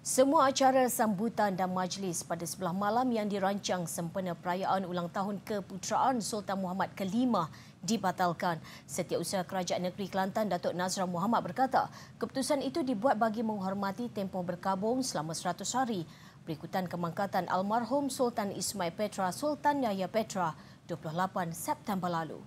Semua acara sambutan dan majlis pada sebelah malam yang dirancang sempena perayaan ulang tahun keputeraan Sultan Muhammad ke-5 dibatalkan. Setiausaha Kerajaan Negeri Kelantan Datuk Nazrah Muhammad berkata, keputusan itu dibuat bagi menghormati tempoh berkabung selama 100 hari berikutan kemangkatan almarhum Sultan Ismail Petra Sultan Yahya Petra 28 September lalu.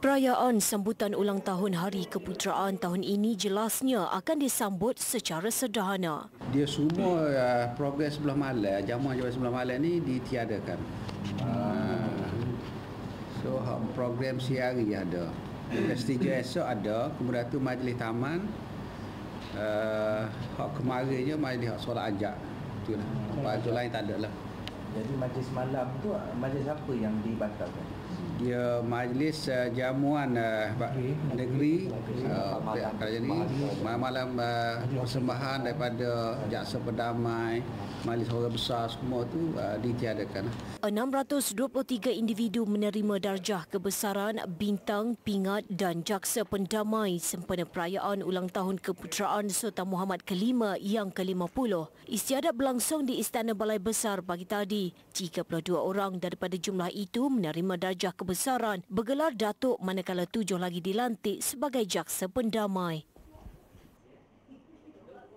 Perayaan sambutan ulang tahun Hari Keputeraan tahun ini jelasnya akan disambut secara sederhana. Dia semua uh, progres sebelah malam, jamuan jamuan sebelah malam ini ditiadakan. Uh, so program sehari ada. Prestige esok ada, kemudian tu majlis taman. Uh, hak kemarinnya majlis hak solat ajak. Itu lah. Lepas tu lain tak ada lah. Jadi majlis malam tu majlis apa yang dibatalkan? dia majlis uh, jamuan uh, negeri eh, kerajaan uh, malam, malam uh, persembahan daripada jaksa perdamai majlis orang besar semua tu uh, ditiadakan 623 individu menerima darjah kebesaran bintang pingat dan jaksa pendamai sempena perayaan ulang tahun keputeraan Sultan Muhammad ke-5 yang ke-50 istiadat berlangsung di Istana Balai Besar pagi tadi 32 orang daripada jumlah itu menerima darjah kebesaran besaran bergelar Datuk manakala tujuh lagi dilantik sebagai jaksa pendamai.